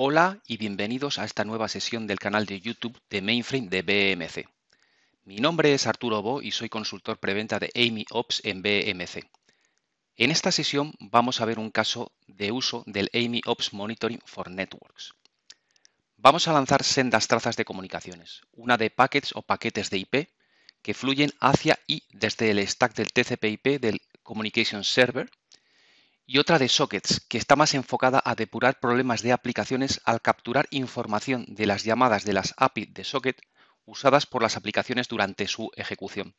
Hola y bienvenidos a esta nueva sesión del canal de YouTube de Mainframe de BMC. Mi nombre es Arturo Bo y soy consultor preventa de Amy Ops en BMC. En esta sesión vamos a ver un caso de uso del Amy Ops Monitoring for Networks. Vamos a lanzar sendas trazas de comunicaciones, una de packets o paquetes de IP que fluyen hacia y desde el stack del TCP/IP del Communication Server y otra de sockets, que está más enfocada a depurar problemas de aplicaciones al capturar información de las llamadas de las API de socket usadas por las aplicaciones durante su ejecución.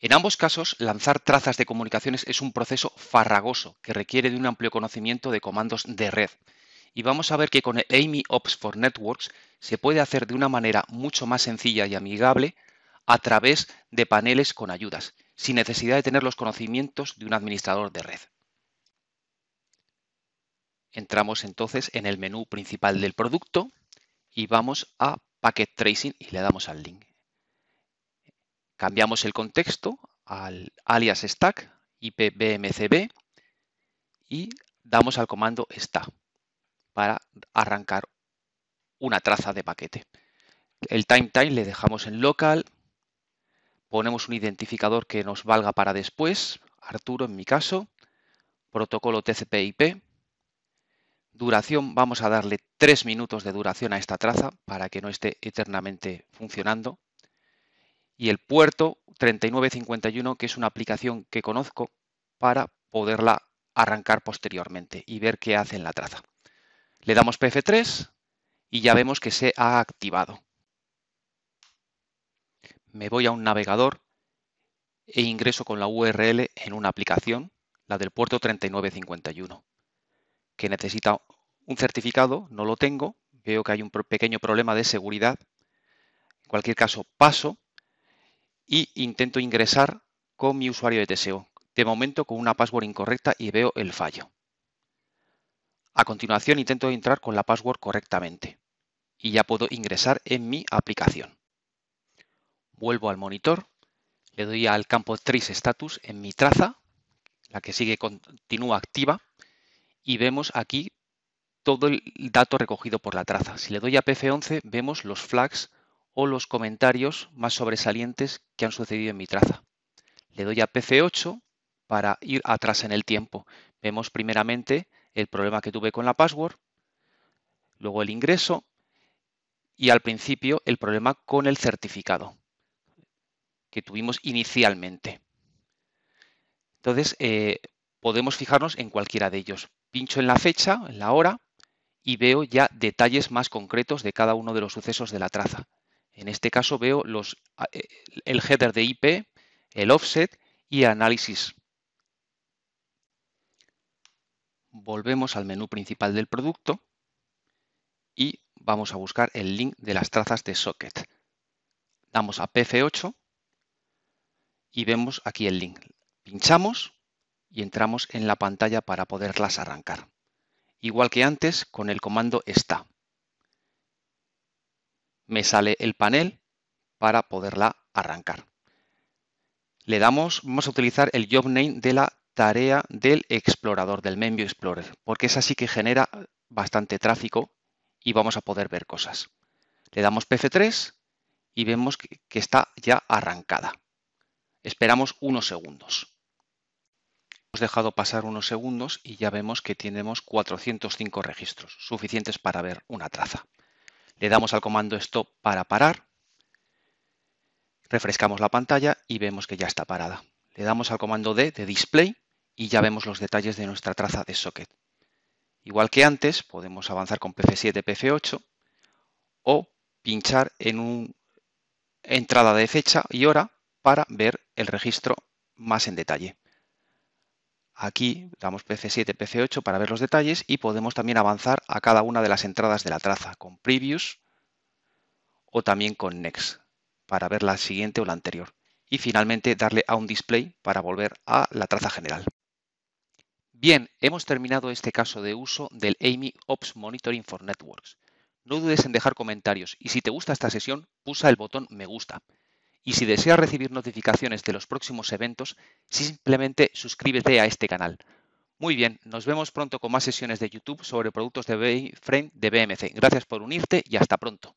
En ambos casos, lanzar trazas de comunicaciones es un proceso farragoso que requiere de un amplio conocimiento de comandos de red. Y vamos a ver que con el Ops for Networks se puede hacer de una manera mucho más sencilla y amigable a través de paneles con ayudas, sin necesidad de tener los conocimientos de un administrador de red. Entramos entonces en el menú principal del producto y vamos a Packet Tracing y le damos al link. Cambiamos el contexto al alias stack ipbmcb y damos al comando está para arrancar una traza de paquete. El time time le dejamos en local, ponemos un identificador que nos valga para después, Arturo en mi caso, protocolo TCP/IP Duración, vamos a darle tres minutos de duración a esta traza para que no esté eternamente funcionando. Y el puerto 3951, que es una aplicación que conozco para poderla arrancar posteriormente y ver qué hace en la traza. Le damos PF3 y ya vemos que se ha activado. Me voy a un navegador e ingreso con la URL en una aplicación, la del puerto 3951 que necesita un certificado, no lo tengo, veo que hay un pequeño problema de seguridad, en cualquier caso paso y intento ingresar con mi usuario de TSEO, de momento con una password incorrecta y veo el fallo. A continuación intento entrar con la password correctamente y ya puedo ingresar en mi aplicación. Vuelvo al monitor, le doy al campo Trace Status en mi traza, la que sigue continúa activa, y vemos aquí todo el dato recogido por la traza. Si le doy a pc 11 vemos los flags o los comentarios más sobresalientes que han sucedido en mi traza. Le doy a pc 8 para ir atrás en el tiempo. Vemos primeramente el problema que tuve con la password, luego el ingreso y al principio el problema con el certificado que tuvimos inicialmente. Entonces, eh, podemos fijarnos en cualquiera de ellos pincho en la fecha, en la hora, y veo ya detalles más concretos de cada uno de los sucesos de la traza. En este caso veo eh, el header de IP, el offset y análisis. Volvemos al menú principal del producto y vamos a buscar el link de las trazas de socket. Damos a PF8 y vemos aquí el link. Pinchamos y entramos en la pantalla para poderlas arrancar. Igual que antes, con el comando está. Me sale el panel para poderla arrancar. Le damos, vamos a utilizar el job name de la tarea del explorador, del menu Explorer, porque es así que genera bastante tráfico y vamos a poder ver cosas. Le damos PF3 y vemos que está ya arrancada. Esperamos unos segundos dejado pasar unos segundos y ya vemos que tenemos 405 registros, suficientes para ver una traza. Le damos al comando stop para parar, refrescamos la pantalla y vemos que ya está parada. Le damos al comando D de display y ya vemos los detalles de nuestra traza de socket. Igual que antes, podemos avanzar con pc 7 pc 8 o pinchar en una entrada de fecha y hora para ver el registro más en detalle. Aquí damos PC7, PC8 para ver los detalles y podemos también avanzar a cada una de las entradas de la traza con Previous o también con Next para ver la siguiente o la anterior. Y finalmente darle a un display para volver a la traza general. Bien, hemos terminado este caso de uso del Amy Ops Monitoring for Networks. No dudes en dejar comentarios y si te gusta esta sesión, pulsa el botón me gusta. Y si deseas recibir notificaciones de los próximos eventos, simplemente suscríbete a este canal. Muy bien, nos vemos pronto con más sesiones de YouTube sobre productos de Frame de BMC. Gracias por unirte y hasta pronto.